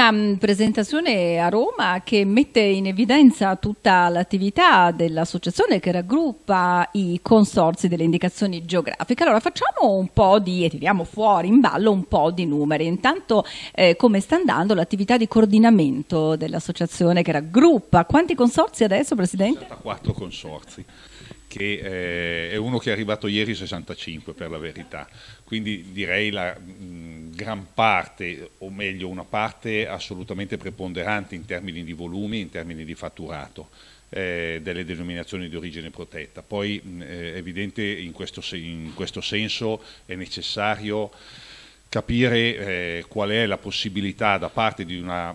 una mm, presentazione a Roma che mette in evidenza tutta l'attività dell'associazione che raggruppa i consorzi delle indicazioni geografiche. Allora facciamo un po' di, e tiriamo fuori in ballo un po' di numeri. Intanto eh, come sta andando l'attività di coordinamento dell'associazione che raggruppa? Quanti consorzi adesso Presidente? 64 consorzi che eh, è uno che è arrivato ieri 65 per la verità, quindi direi la, mh, mm, gran parte, o meglio una parte assolutamente preponderante in termini di volumi, in termini di fatturato. Eh, delle denominazioni di origine protetta. Poi è evidente in questo, in questo senso è necessario capire eh, qual è la possibilità da parte di una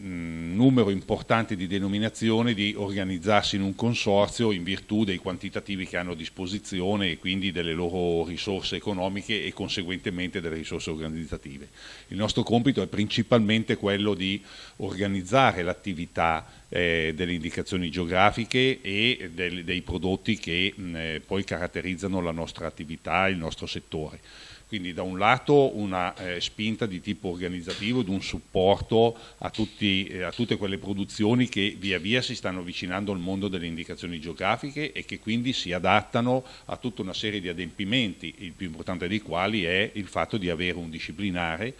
numero importante di denominazioni di organizzarsi in un consorzio in virtù dei quantitativi che hanno a disposizione e quindi delle loro risorse economiche e conseguentemente delle risorse organizzative. Il nostro compito è principalmente quello di organizzare l'attività eh, delle indicazioni geografiche e del, dei prodotti che mh, eh, poi caratterizzano la nostra attività, il nostro settore. Quindi da un lato una eh, spinta di tipo organizzativo ed un supporto a, tutti, eh, a, tutte quelle produzioni che via via si stanno avvicinando al mondo delle indicazioni geografiche e che quindi si adattano a tutta una serie di adempimenti, il più importante dei quali è il fatto di avere un disciplinare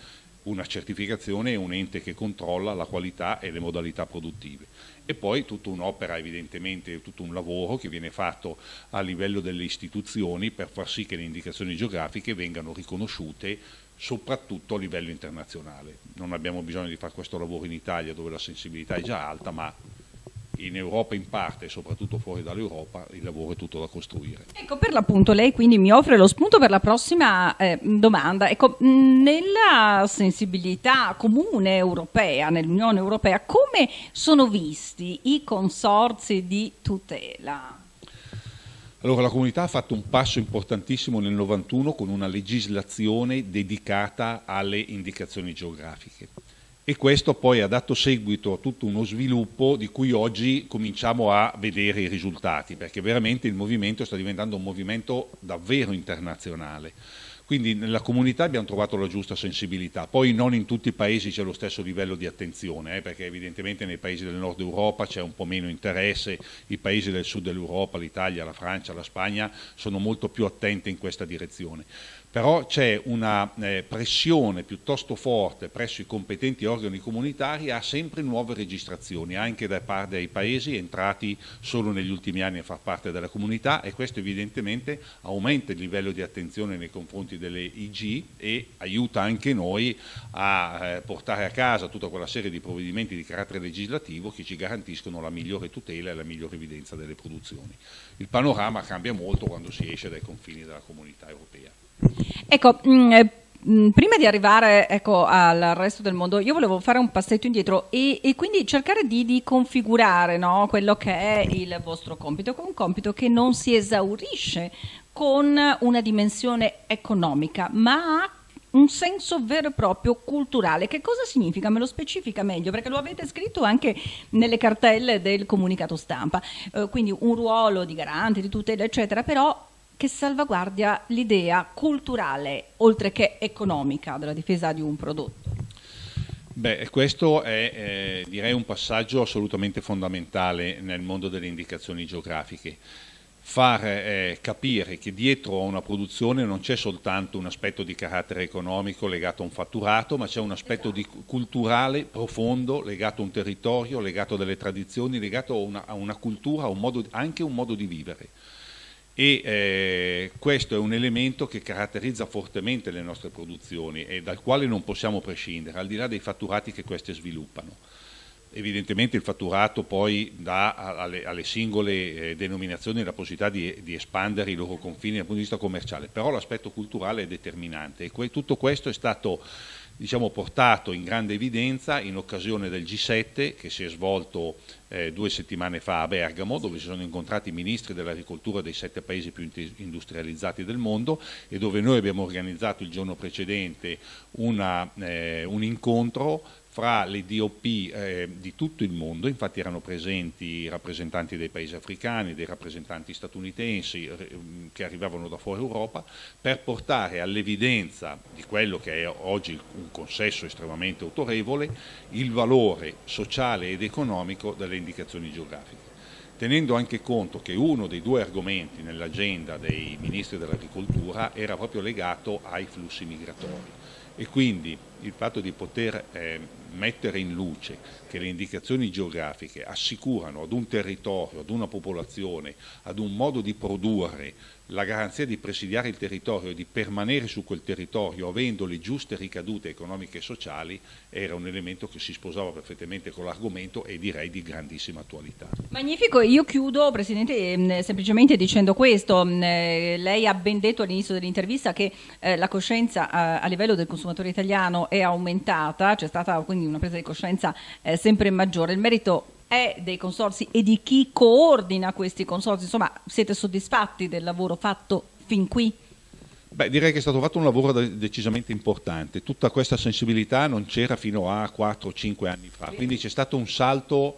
una certificazione e un ente che controlla la qualità e le modalità produttive. E poi tutta un'opera, evidentemente tutto un lavoro che viene fatto a livello delle istituzioni per far sì che le indicazioni geografiche vengano riconosciute soprattutto a livello internazionale. Non abbiamo bisogno di fare questo lavoro in Italia dove la sensibilità è già alta, ma in Europa in parte e soprattutto fuori dall'Europa il lavoro è tutto da costruire. Ecco, per l'appunto lei quindi mi offre lo spunto per la prossima eh, domanda. Ecco, nella sensibilità comune europea, nell'Unione Europea, come sono visti i consorzi di tutela? Allora, la comunità ha fatto un passo importantissimo nel 91 con una legislazione dedicata alle indicazioni geografiche e questo poi ha dato seguito a tutto uno sviluppo di cui oggi cominciamo a vedere i risultati, perché veramente il movimento sta diventando un movimento davvero internazionale. Quindi nella comunità abbiamo trovato la giusta sensibilità, poi non in tutti i paesi c'è lo stesso livello di attenzione, eh, perché evidentemente nei paesi del nord Europa c'è un po' meno interesse, i paesi del sud dell'Europa, l'Italia, la Francia, la Spagna sono molto più attenti in questa direzione però c'è una eh, pressione piuttosto forte presso i competenti organi comunitari a sempre nuove registrazioni, anche da parte dei paesi entrati solo negli ultimi anni a far parte della comunità e questo evidentemente aumenta il livello di attenzione nei confronti delle IG e aiuta anche noi a eh, portare a casa tutta quella serie di provvedimenti di carattere legislativo che ci garantiscono la migliore tutela e la migliore evidenza delle produzioni. Il panorama cambia molto quando si esce dai confini della comunità europea. Ecco, mh, mm, eh, mm, prima di arrivare ecco, al resto del mondo, io volevo fare un passetto indietro e, e quindi cercare di, di configurare no, quello che è il vostro compito, un compito che non si esaurisce con una dimensione economica, ma ha un senso vero e proprio culturale. Che cosa significa? Me lo specifica meglio, perché lo avete scritto anche nelle cartelle del comunicato stampa. Eh, quindi un ruolo di garante, di tutela, eccetera, però che salvaguardia l'idea culturale, oltre che economica, della difesa di un prodotto? Beh, questo è eh, direi un passaggio assolutamente fondamentale nel mondo delle indicazioni geografiche. Far eh, capire che dietro a una produzione non c'è soltanto un aspetto di carattere economico legato a un fatturato, ma c'è un aspetto esatto. culturale profondo legato a un territorio, legato a delle tradizioni, legato a una, a una cultura, a un modo, anche a un modo di vivere e eh, questo è un elemento che caratterizza fortemente le nostre produzioni e dal quale non possiamo prescindere, al di là dei fatturati che queste sviluppano. Evidentemente il fatturato poi dà alle, alle singole eh, denominazioni la possibilità di, di, espandere i loro confini dal punto di vista commerciale, però l'aspetto culturale è determinante e que tutto questo è stato diciamo, portato in grande evidenza in occasione del G7 che si è svolto eh, due settimane fa a Bergamo, dove si sono incontrati i ministri dell'agricoltura dei sette paesi più industrializzati del mondo e dove noi abbiamo organizzato il giorno precedente una, eh, un incontro fra le DOP eh, di tutto il mondo, infatti erano presenti i rappresentanti dei paesi africani, dei rappresentanti statunitensi eh, che arrivavano da fuori Europa, per portare all'evidenza di quello che è oggi un consesso estremamente autorevole, il valore sociale ed economico delle indicazioni geografiche tenendo anche conto che uno dei due argomenti nell'agenda dei ministri dell'agricoltura era proprio legato ai flussi migratori e quindi il fatto di poter eh, mettere in luce che le indicazioni geografiche assicurano ad un territorio, ad una popolazione, ad un modo di produrre la garanzia di presidiare il territorio e di permanere su quel territorio avendo le giuste ricadute economiche e sociali era un elemento che si sposava perfettamente con l'argomento e direi di grandissima attualità. Magnifico, io chiudo Presidente ehm, semplicemente dicendo questo, mm, eh, lei ha ben detto all'inizio dell'intervista che eh, la coscienza eh, a livello del consumatore italiano è aumentata, c'è stata quindi una presa di coscienza eh, sempre maggiore. Il merito è dei consorsi e di chi coordina questi consorsi? Insomma, siete soddisfatti del lavoro fatto fin qui? Beh, direi che è stato fatto un lavoro decisamente importante. Tutta questa sensibilità non c'era fino a 4-5 anni fa, quindi c'è stato un salto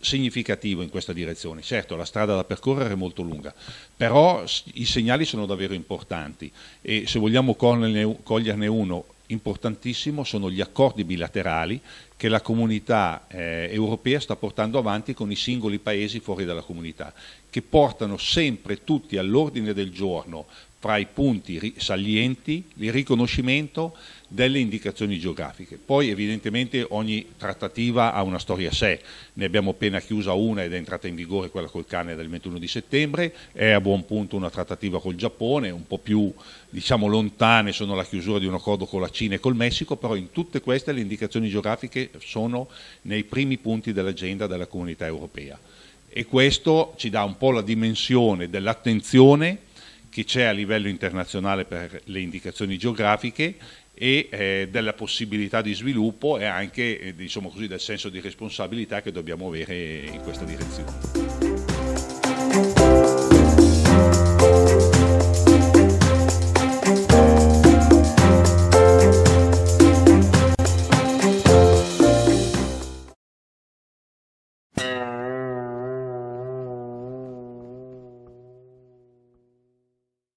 significativo in questa direzione. Certo, la strada da percorrere è molto lunga, però i segnali sono davvero importanti e se vogliamo coglierne uno importantissimo sono gli accordi bilaterali che la comunità eh, europea sta portando avanti con i singoli paesi fuori dalla comunità che portano sempre tutti all'ordine del giorno fra i punti salienti il riconoscimento delle indicazioni geografiche. Poi evidentemente ogni trattativa ha una storia a sé, ne abbiamo appena chiusa una ed è entrata in vigore quella col Canada il 21 di settembre, è a buon punto una trattativa col Giappone, un po' più diciamo, lontane sono la chiusura di un accordo con la Cina e col Messico, però in tutte queste le indicazioni geografiche sono nei primi punti dell'agenda della comunità europea e questo ci dà un po' la dimensione dell'attenzione che c'è a livello internazionale per le indicazioni geografiche e eh, della possibilità di sviluppo e anche eh, diciamo così, del senso di responsabilità che dobbiamo avere in questa direzione.